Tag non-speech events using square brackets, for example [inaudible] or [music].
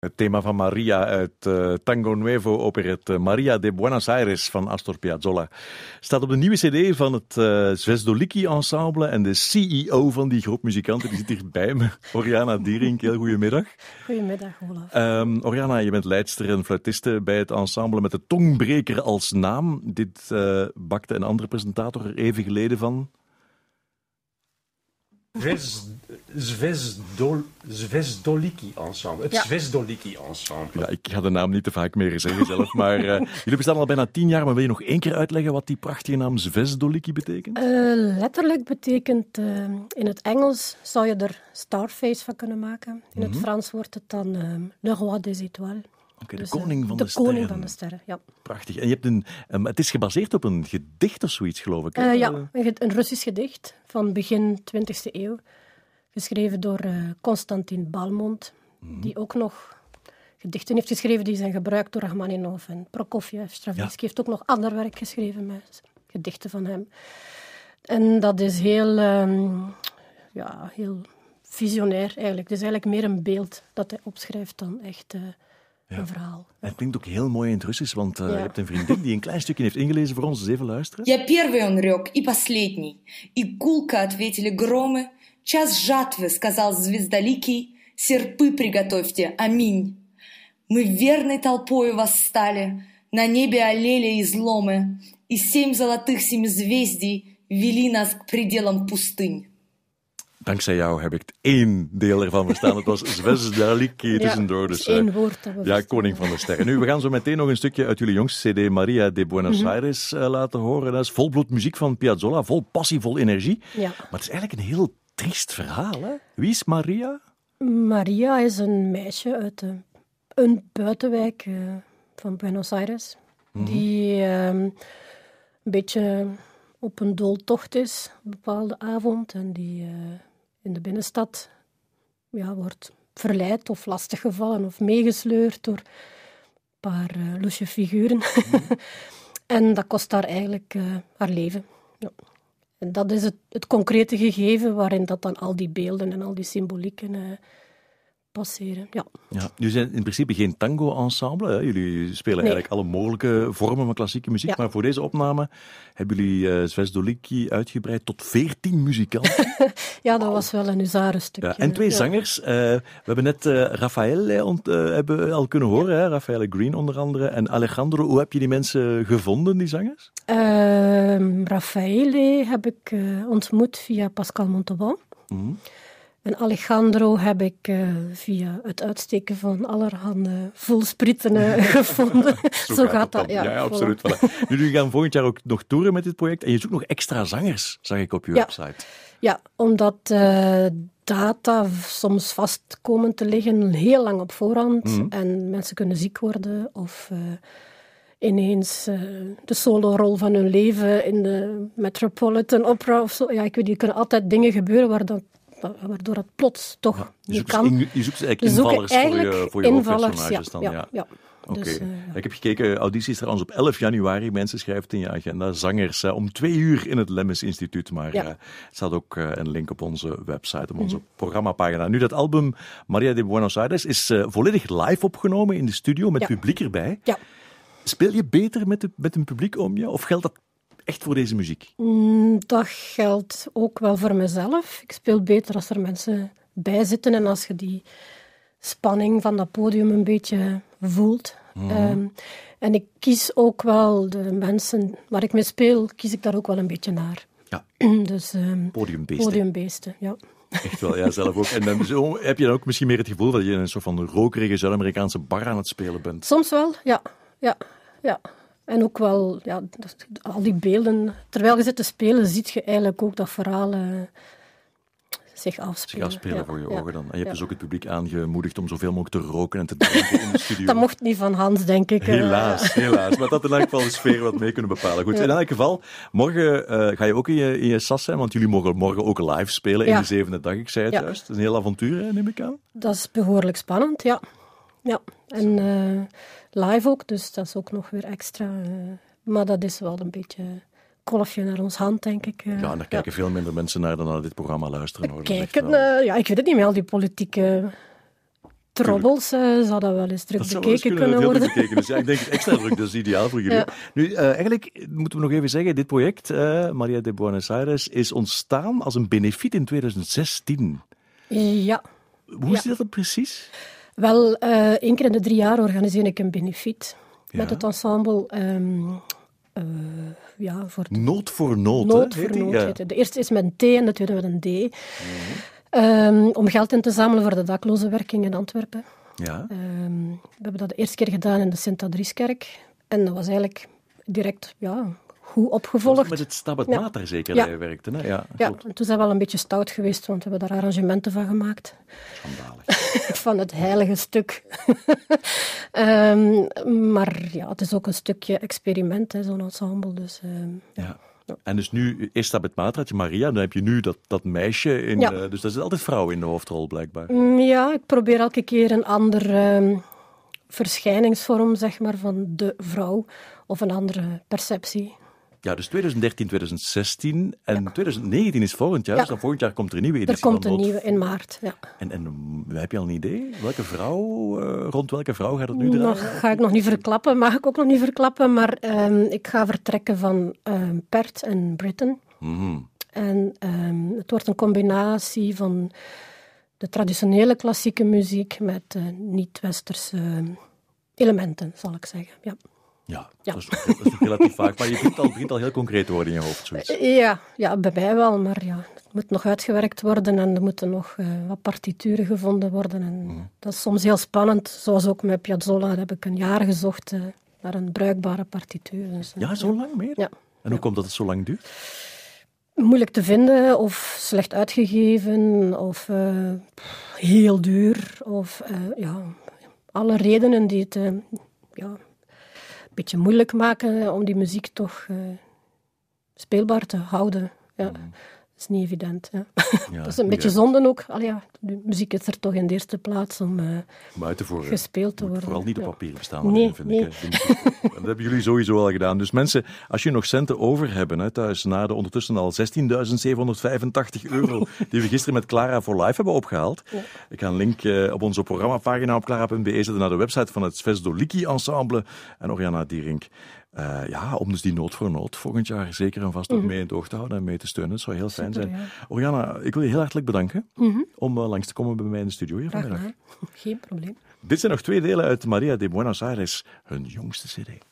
Het thema van Maria uit eh, Tango Nuevo operet eh, Maria de Buenos Aires van Astor Piazzolla staat op de nieuwe CD van het uh, eh, Zvezdoliki Ensemble. En de CEO van die groep muzikanten die zit hier bij me, [laughs] Oriana Dierink. Heel goedemiddag. Goedemiddag, Olaf. Um, Oriana, je bent leidster en fluitiste bij het ensemble met de tongbreker als naam. Dit bakte een andere presentator er even geleden van. Zvezdoliki Ensemble. Het Zvezdoliki Ensemble. Ja, ik ga de naam niet te vaak meer zeggen zelf, maar eh, jullie bestaan al bijna tien jaar, maar wil je nog één keer uitleggen wat die prachtige naam Zvezdoliki betekent? Eh, letterlijk betekent, eh, in het Engels zou je er starface van kunnen maken. In het mhm. Frans wordt het dan Le Roi des Étoiles. Dus, eh, de koning van de, sterren. koning van sterren, ja. Prachtig. En je hebt een, ehm, het is gebaseerd op een gedicht of zoiets, geloof ik. Uh, ja, een, een, Russisch gedicht van begin 20e eeuw. Geschreven door uh, eh, Balmond, mhm. die ook nog gedichten heeft geschreven die zijn gebruikt door Rachmaninov en Prokofjev. Stravinsky heeft ook nog ander werk geschreven met gedichten van hem. En dat is heel, ehm, ja, heel visionair eigenlijk. Het is eigenlijk meer een beeld dat hij opschrijft dan echt... een verhaal. En het klinkt ook heel mooi in het Russisch, want uh, je hebt een vriendin die een klein stukje heeft ingelezen voor ons. Dus even luisteren. Я первый он рёк, и последний. И кулка ответили громы. Час жатвы, сказал звездоликий. Серпы приготовьте, аминь. Мы верной толпою восстали, На небе олели изломы, И семь золотых семизвездий Вели нас к пределам пустынь. Dankzij jou heb ik het één deel ervan verstaan. Het was Zvezdalikje tussendoor. Dus, eh, ja, één woord. ja, koning van de sterren. Nu, we gaan zo meteen nog een stukje uit jullie jongste cd Maria de Buenos mhm. Aires eh, laten horen. Dat is volbloed muziek van Piazzolla, vol passie, vol energie. Ja. Maar het is eigenlijk een heel triest verhaal. Hè? Wie is Maria? Maria is een meisje uit een buitenwijk eh, van Buenos Aires. Mhm. Die ehm, een beetje op een doltocht is, een bepaalde avond. En die in de binnenstad ja, wordt verleid of lastiggevallen of meegesleurd door een paar uh, loesje figuren. [laughs] en dat kost haar eigenlijk eh, haar leven. Ja. En dat is het, het, concrete gegeven waarin dat dan al die beelden en al die symbolieken eh, passeren. Ja. Ja, jullie dus zijn in principe geen tango-ensemble. Jullie spelen eigenlijk alle mogelijke vormen van klassieke muziek. Maar voor deze opname hebben jullie uh, uitgebreid tot veertien muzikanten. [laughs] ja, dat was wel een stukje. Ja, en twee zangers. Eh, we hebben net uh, hebben al kunnen horen. Hè? Rafael Green onder andere. En Alejandro, hoe heb je die mensen gevonden, die zangers? Ehm, Rafael heb ik ontmoet via Pascal Montauban. Mhm. En Alejandro heb ik eh, via het uitsteken van allerhande voelsprieten eh, [laughs] gevonden. Zo, gaat, dat. Ja, ja, absoluut. Voilà. Jullie gaan volgend jaar ook nog toeren met dit project. En je zoekt nog extra zangers, zag ik op je website. Ja, omdat eh, data soms vast komen te liggen heel lang op voorhand. Mhm. En mensen kunnen ziek worden of... ineens de solo-rol van hun leven in de Metropolitan Opera of zo. Ja, ik weet, er kunnen altijd dingen gebeuren waar dan waardoor dat plots toch ja, niet kan. je zoekt dus eigenlijk invallers voor je, voor je invallers, ja, dan. Ja, ja. Oké. Dus, eh, ik heb gekeken, audities trouwens op 11 januari. Mensen schrijft in je agenda, zangers, eh, om twee uur in het Lemmens Instituut. Maar eh, er staat ook een link op onze website, op onze mhm. programmapagina. Nu, dat album Maria de Buenos Aires is volledig live opgenomen in de studio met publiek erbij. Ja. Speel je beter met, met een publiek om je? Of geldt dat echt voor deze muziek? Mm, dat geldt ook wel voor mezelf. Ik speel beter als er mensen bij zitten en als je die spanning van dat podium een beetje voelt. Mhm. Ehm, en ik kies ook wel de mensen waar ik mee speel, kies ik daar ook wel een beetje naar. Ja. [clears throat] dus, ehm, podiumbeesten. Podiumbeesten, ja. Echt wel, ja, zelf ook. En zo heb je dan ook misschien meer het gevoel dat je een soort van rokerige Zuid-Amerikaanse bar aan het spelen bent. Soms wel, ja. ja. Ja, en ook wel, ja, al die beelden. Terwijl je zit te spelen, ziet je eigenlijk ook dat verhaal eh, zich afspelen. Zich afspelen voor je ogen dan. En je hebt dus ook het publiek aangemoedigd om zoveel mogelijk te roken en te drinken in de [laughs] studio. dat mocht niet van Hans, denk ik. Eh. Helaas, helaas. Maar dat in elk geval de sfeer wat mee kunnen bepalen. Goed, in elk geval, morgen eh, ga je ook in je, in je sas zijn, want jullie mogen morgen ook live spelen in de zevende dag. Ik zei het juist, is een heel avontuur, neem ik aan. Dat is behoorlijk spannend, ja. Ja, en eh, live ook, dus dat is ook nog weer extra. Eh, maar dat is wel een beetje kolfje naar ons hand, denk ik. Eh. Ja, en daar kijken veel minder mensen naar dan naar dit programma luisteren. Hoor. Kijken, ja, ik weet het niet meer, al die politieke trobbels uh, zou dat wel eens terug bekeken kunnen, worden. Dat is. Ja, ik denk extra druk, dat is ideaal voor jullie. Nu, eigenlijk moeten we nog even zeggen, dit project, Maria de Buenos Aires, is ontstaan als een benefiet in 2016. Ja. Hoe is dat dan precies? Wel, eh, één keer in de drie jaar organiseer ik een benefiet met het ensemble. Ehm, eh, ja, voor nood voor nood. Nood voor De eerste is met een T en de tweede met een D. Mhm. Ehm, om geld in te zamelen voor de dakloze werking in Antwerpen. Ja. Ehm, we hebben dat de eerste keer gedaan in de Sint-Adrieskerk. En dat was eigenlijk direct ja, goed opgevolgd. Met het Stabat zeker, dat werkte. Hè? Ja, ja en toen zijn we wel een beetje stout geweest, want we hebben daar arrangementen van gemaakt. Schandalig. [laughs] van het heilige stuk. [laughs] Ehm, maar ja, het is ook een stukje experiment, zo'n ensemble. Dus, ehm, ja. En dus nu, is dat met Matraatje Maria, dan heb je nu dat, dat meisje. In, eh, dus dat is altijd vrouw in de hoofdrol, blijkbaar. Mm, ja, ik probeer elke keer een andere ehm, verschijningsvorm, zeg maar, van de vrouw. Of een andere perceptie ja, dus 2013, 2016 en 2019 is volgend jaar. Ja. Dus volgend jaar komt er een nieuwe editie. Er komt een nieuwe in maart, ja. En, en mm, heb je al een idee? Welke vrouw, eh, rond welke vrouw gaat het nu draaien? Dat ga ik nog niet verklappen, mag ik ook nog niet verklappen. Maar ehm, ik ga vertrekken van ehm, Perth en Britain. Mhm. En ehm, het wordt een combinatie van de traditionele klassieke muziek met eh, niet-westerse elementen, zal ik zeggen. Ja. Ja, ja. Dat, is, dat, relatief vaak, maar je begint al, begint al heel concreet te worden in je hoofd. Zoiets. Eh, eh, ja, ja, bij mij wel, maar ja, het moet nog uitgewerkt worden en er moeten nog eh, wat partituren gevonden worden. En mhm. Dat is soms heel spannend, zoals ook met Piazzolla heb ik een jaar gezocht naar een bruikbare partituur. Dus, ja, zo lang meer? Ja. En hoe komt dat het zo lang duurt? Moeilijk te vinden, of slecht uitgegeven, of heel duur, of ja, alle redenen die het ja, beetje moeilijk maken om die muziek toch eh, speelbaar te houden. Ja. Mm is niet evident. Ja. dat is een beetje zonde ook. Al ja, de muziek is er toch in de eerste plaats om uh, gespeeld te worden. Vooral niet op papier bestaan. Nee, vind Ik, eh, [laughs] dat hebben jullie sowieso al gedaan. Dus mensen, als je nog centen over hebben hè, thuis na de ondertussen al 16.785 euro oh. die we gisteren met Clara voor Live hebben opgehaald. Ik ga een link eh, op onze programmapagina op clara.be zetten naar de website van het Svesdoliki Ensemble en Oriana Dierink. Eh, ja, om dus die nood voor nood volgend jaar zeker en vast ook mhm. mee in het oog te houden en mee te steunen. Dat zou heel fijn zijn. Oriana, ik wil je heel hartelijk bedanken mhm. om eh, langs te komen bij mij in de studio hier vandaag. Geen probleem. Dit zijn nog twee delen uit Maria de Buenos Aires, hun jongste cd.